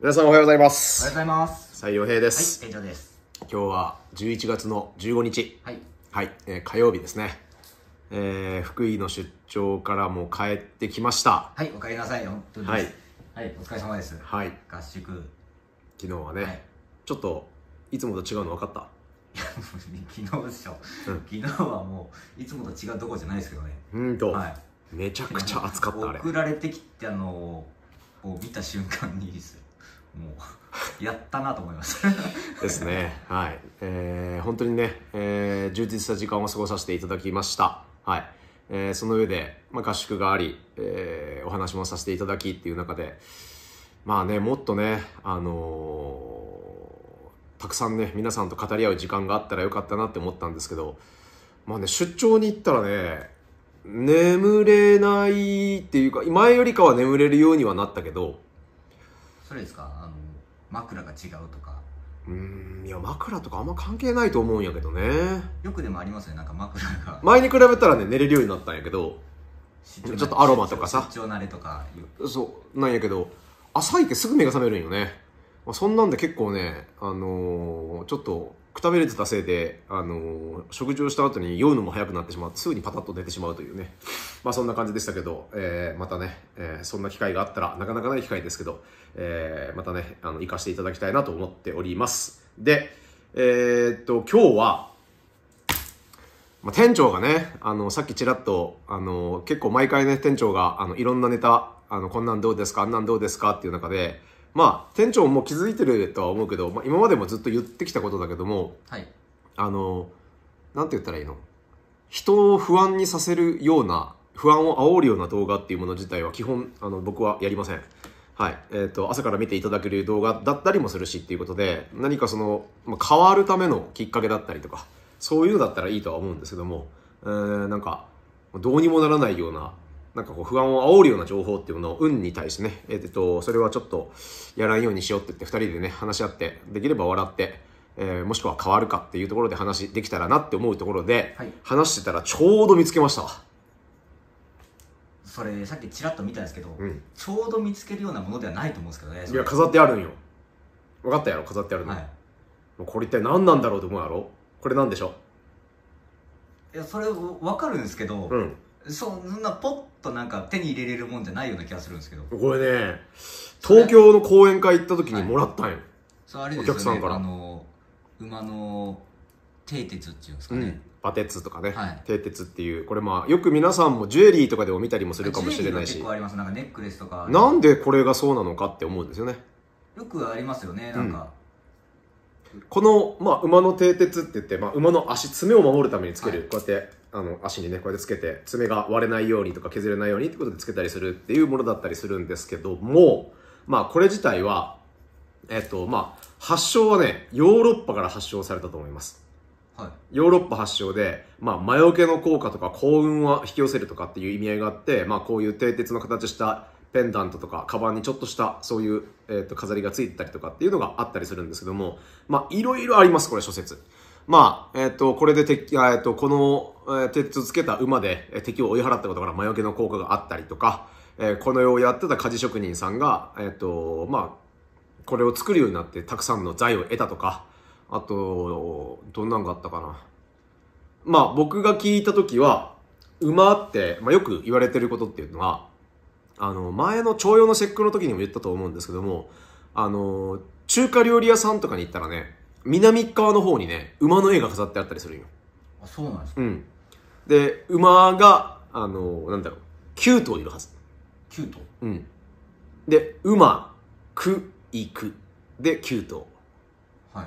皆さんおはようございます。おはようございます。西洋平です。はい、以上です。今日は十一月の十五日。はい。はい、えー、火曜日ですね。えー、福井の出張からも帰ってきました。はい、お帰りなさい。よ。はい。はい、お疲れ様です。はい。合宿。昨日はね、はい、ちょっといつもと違うの分かった 昨日でしょ、うん、昨日はもういつもと違うとこじゃないですけどねうんと、はい、めちゃくちゃ暑かったあれ送られてきてあのを見た瞬間にもう やったなと思います ですねはい、えー、本当にね、えー、充実した時間を過ごさせていただきましたはいえー、その上で、まあ、合宿があり、えー、お話もさせていただきっていう中でまあねもっとねあのーたくさんね、皆さんと語り合う時間があったらよかったなって思ったんですけど、まあね、出張に行ったらね、眠れないっていうか、前よりかは眠れるようにはなったけど。それですかあの、枕が違うとか。うん、いや、枕とかあんま関係ないと思うんやけどね。よくでもありますね、なんか枕が。前に比べたらね、寝れるようになったんやけど、ちょっとアロマとかさ。慣れとか。そう、なんやけど、朝行ってすぐ目が覚めるんよね。まあ、そんなんで結構ね、あのー、ちょっとくたびれてたせいで、あのー、食事をした後に酔うのも早くなってしまう、すぐにパタッと出てしまうというね、まあそんな感じでしたけど、えー、またね、えー、そんな機会があったら、なかなかない機会ですけど、えー、またね、あの、かしていただきたいなと思っております。で、えー、っと、今日は、まあ、店長がね、あの、さっきちらっと、あの、結構毎回ね、店長が、あの、いろんなネタ、あの、こんなんどうですか、あんなんどうですかっていう中で、まあ、店長も気づいてるとは思うけど、まあ、今までもずっと言ってきたことだけども、はい、あの、なんて言ったらいいの人を不安にさせるような、不安を煽るような動画っていうもの自体は基本、あの、僕はやりません。はい。えっ、ー、と、朝から見ていただける動画だったりもするしっていうことで、何かその、まあ、変わるためのきっかけだったりとか、そういうのだったらいいとは思うんですけども、えー、なんか、どうにもならないようななんかこう不安を煽るような情報っていうものを運に対してね、えっ、と、それはちょっとやらんようにしようって言って2人でね、話し合って、できれば笑って、えー、もしくは変わるかっていうところで話できたらなって思うところで、はい、話してたらちょうど見つけましたそれさっきちらっと見たんですけど、うん、ちょうど見つけるようなものではないと思うんですけどねいや飾ってあるんよ分かったやろ飾ってあるの、はい、これ一体何なんだろうと思うやろこれ何でしょいやそれ分かるんですけど、うん、そんなポッとなんか手に入れれるもんじゃないような気がするんですけどこれね東京の講演会行った時にもらったんよ、それお客さんからあの馬の蹄鉄っていうんですかね、うん馬鉄とかね、はい蹄鉄っていうこれまあよく皆さんもジュエリーとかでも見たりもするかもしれないジュエリーし結構ありますなんかネックレスとかなんでこれがそうなのかって思うんですよねよくありますよねなんか、この、まあ、馬の蹄鉄って言って、まあ、馬の足爪を守るためにつける、こうやってあの足にねこうやってつけて爪が割れないようにとか削れないようにってことでつけたりするっていうものだったりするんですけどもまあこれ自体はえっとまあ発祥はねヨーロッパから発祥されたと思います。はい、ヨーロッパ発祥で、まあ、魔除けの効果とか幸運は引き寄せるとかっていう意味合いがあって、まあ、こういう蹄鉄の形したペンダントとか、カバンにちょっとしたそういう、えー、と飾りがついてたりとかっていうのがあったりするんですけども、まあ、いろいろあります、これ諸説。まあ、えっ、ー、と、これで敵、えっ、ー、と、この、えー、鉄つけた馬で敵を追い払ったことから魔除けの効果があったりとか、えー、この世をやってた鍛冶職人さんが、えっ、ー、と、まあ、これを作るようになってたくさんの財を得たとか、あと、どんなんがあったかな。まあ、僕が聞いた時は、馬って、まあ、よく言われてることっていうのは、あの、前の徴用の節句の時にも言ったと思うんですけども、あの、中華料理屋さんとかに行ったらね、南側の方にね、馬の絵が飾ってあったりするよ。あ、そうなんですかうん。で、馬が、あの、なんだろう、9頭いるはず。キ頭うん。で、馬、く、いく。で、9頭。はい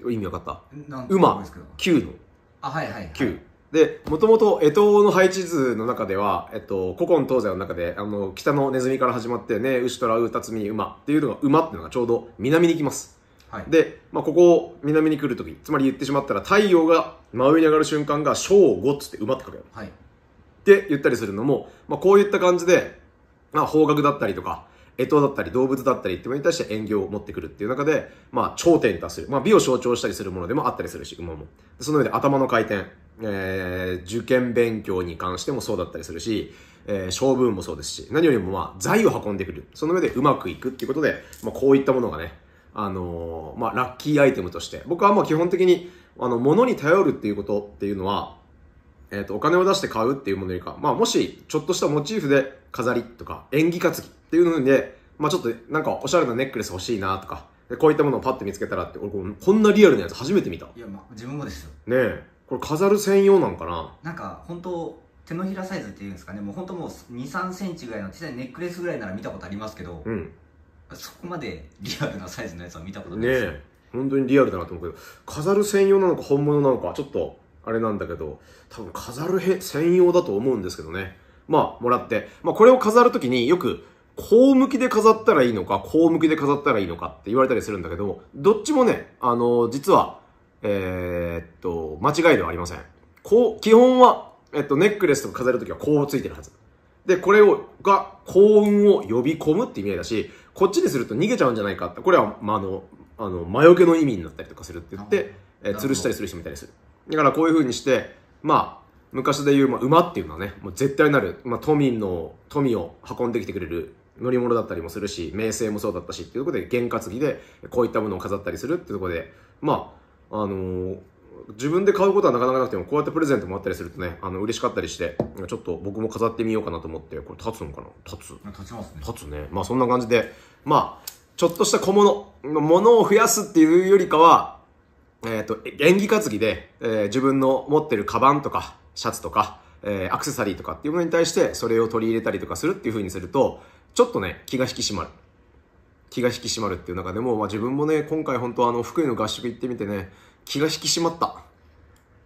意味分かったなん馬です ?9 のあはいはい、はい、9。で、もともと、江東の配置図の中では、えっと、古今東西の中で、あの、北のネズミから始まってね、牛虎らうたつ馬っていうのが、馬っていうのがちょうど南に行きます。はい、で、まあ、ここを南に来るときつまり言ってしまったら太陽が真上に上がる瞬間が正午っつって馬って書くよ、はい、って言ったりするのも、まあ、こういった感じで、まあ、方角だったりとかえとだったり動物だったりってものに対して縁起を持ってくるっていう中で、まあ、頂点に達する、まあ、美を象徴したりするものでもあったりするし馬もその上で頭の回転、えー、受験勉強に関してもそうだったりするし、えー、勝負運もそうですし何よりもまあ財を運んでくるその上でうまくいくっていうことで、まあ、こういったものがねあのー、まあ、ラッキーアイテムとして、僕はもう基本的に、あの、物に頼るっていうことっていうのは、えっ、ー、と、お金を出して買うっていうものよりか、まあ、もし、ちょっとしたモチーフで飾りとか、縁起担ぎっていうので、まあ、ちょっと、なんか、おしゃれなネックレス欲しいなとか、こういったものをパッて見つけたらって、俺、こんなリアルなやつ初めて見た。いや、まあ、自分もですよ。ねえ。これ飾る専用なんかななんか、本当手のひらサイズっていうんですかね、もう本当もう2、3センチぐらいの、小さいネックレスぐらいなら見たことありますけど、うん。そこまでリアルなサイズのやつは見たことないですね本当にリアルだなと思うけど飾る専用なのか本物なのかちょっとあれなんだけど多分飾るへ専用だと思うんですけどねまあもらって、まあ、これを飾るときによくこう向きで飾ったらいいのかこう向きで飾ったらいいのかって言われたりするんだけどどっちもねあの実はえー、っと間違いではありませんこう基本は、えっと、ネックレスとか飾るときはこうついてるはずでこれをが幸運を呼び込むって意味合いだしこっちにすると逃げちゃうんじゃないかって、これは、まあ、あの、あの、魔除けの意味になったりとかするって言って、えー、吊るしたりする人もいたりする。だからこういう風にして、まあ、昔で言う、まあ、馬っていうのはね、もう絶対なる、まあ、都民の、富を運んできてくれる乗り物だったりもするし、名声もそうだったしっていうところで、験担ぎで、こういったものを飾ったりするっていうところで、まあ、あのー自分で買うことはなかなかなくても、こうやってプレゼントもあったりするとね、あの、嬉しかったりして、ちょっと僕も飾ってみようかなと思って、これ立つのかな立つ。立ちますね。立つね。まあそんな感じで、まあ、ちょっとした小物、物を増やすっていうよりかは、えっ、ー、と、演技担ぎで、えー、自分の持ってるカバンとか、シャツとか、えー、アクセサリーとかっていうものに対して、それを取り入れたりとかするっていう風にすると、ちょっとね、気が引き締まる。気が引き締まるっていう中でも、まあ、自分もね、今回本当あの、福井の合宿行ってみてね、気が引き締まった。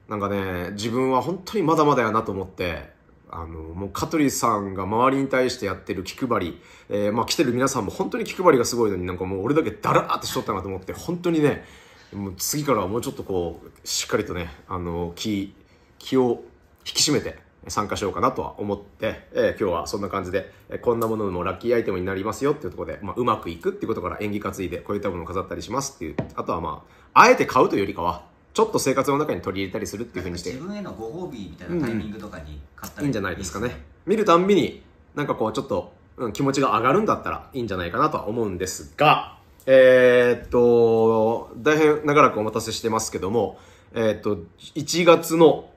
なんかね、自分は本当にまだまだやなと思って、あの、もう香取さんが周りに対してやってる気配り、えー、まあ来てる皆さんも本当に気配りがすごいのになんかもう俺だけダラーってしとったなと思って、本当にね、もう次からはもうちょっとこう、しっかりとね、あの、気、気を引き締めて、参加しようかなとは思って、えー、今日はそんな感じで、えー、こんなものもラッキーアイテムになりますよっていうところで、まあ、うまくいくっていうことから縁起担いでこういったものを飾ったりしますっていう、あとはまあ、あえて買うというよりかは、ちょっと生活の中に取り入れたりするっていうふうにして。自分へのご褒美みたいなタイミングとかに買ったり、うん、いいんじゃないですかね。見るたんびに、なんかこうちょっと、うん、気持ちが上がるんだったらいいんじゃないかなとは思うんですが、えー、っと、大変長らくお待たせしてますけども、えー、っと、1月の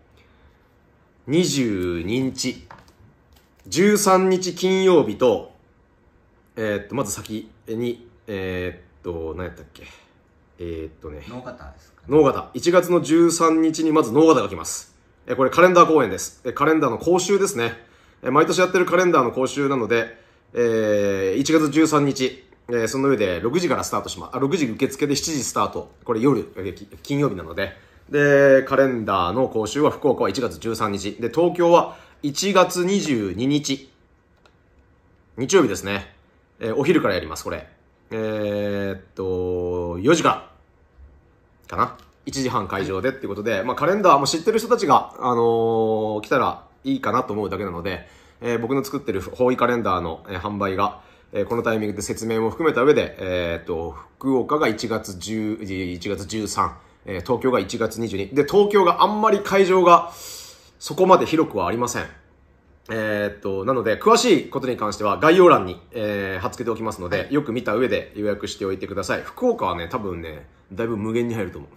22日、13日金曜日と、えー、っと、まず先に、えー、っと、何やったっけ。えー、っとね。脳型ですか、ね、脳型。1月の13日にまず脳型が来ます。えこれカレンダー公演です。えカレンダーの講習ですね。え毎年やってるカレンダーの講習なので、えー、1月13日、えー、その上で6時からスタートします。あ、6時受付で7時スタート。これ夜、金曜日なので、で、カレンダーの講習は福岡は1月13日。で、東京は1月22日。日曜日ですね。えー、お昼からやります、これ。えー、っと、4時から。かな。1時半会場でっていうことで、まあカレンダーも知ってる人たちが、あのー、来たらいいかなと思うだけなので、えー、僕の作ってる方位カレンダーの、えー、販売が、えー、このタイミングで説明も含めた上で、えー、っと、福岡が1月10、1月13、えー、東京が1月22。で、東京があんまり会場がそこまで広くはありません。えー、っと、なので、詳しいことに関しては概要欄に、えー、貼っ付けておきますので、よく見た上で予約しておいてください。福岡はね、多分ね、だいぶ無限に入ると思う。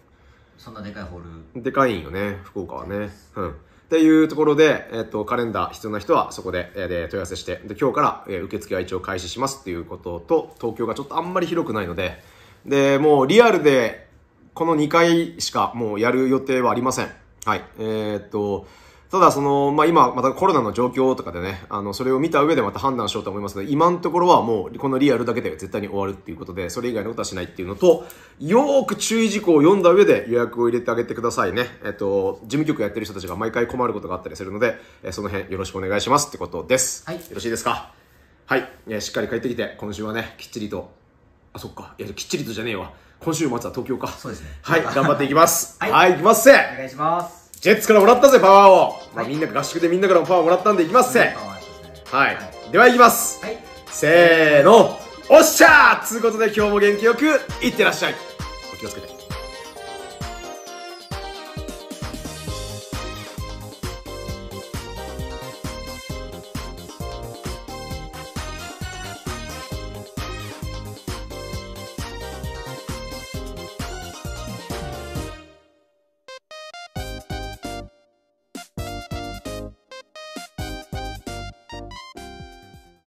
そんなでかいホール。でかいんよね、福岡はね。うん。っていうところで、えっ、と、カレンダー必要な人はそこで、えー、問い合わせして、で、今日から、えー、受付は一応開始しますっていうことと、東京がちょっとあんまり広くないので、で、もうリアルでこの2回しかもうやる予定はありません。はい。えー、っと、ただその、まあ、今、またコロナの状況とかでね、あの、それを見た上でまた判断しようと思いますので、今のところはもう、このリアルだけで絶対に終わるっていうことで、それ以外のことはしないっていうのと、よーく注意事項を読んだ上で予約を入れてあげてくださいね。えっと、事務局やってる人たちが毎回困ることがあったりするので、えその辺よろしくお願いしますってことです。はい。よろしいですかはい。えしっかり帰ってきて、今週はね、きっちりと、あ、そっか。いや、きっちりとじゃねえわ。今週末は東京か。そうですね。はい、頑張っていきます。はい、はい、きますせお願いします。ジェッツからもらったぜ、パワーを。はい、まあ、みんな合宿でみんなからもパワーもらったんでいきますせ。はい。では行きます。はい、せーの。おっしゃーつうことで今日も元気よくいってらっしゃい。お気をつけて。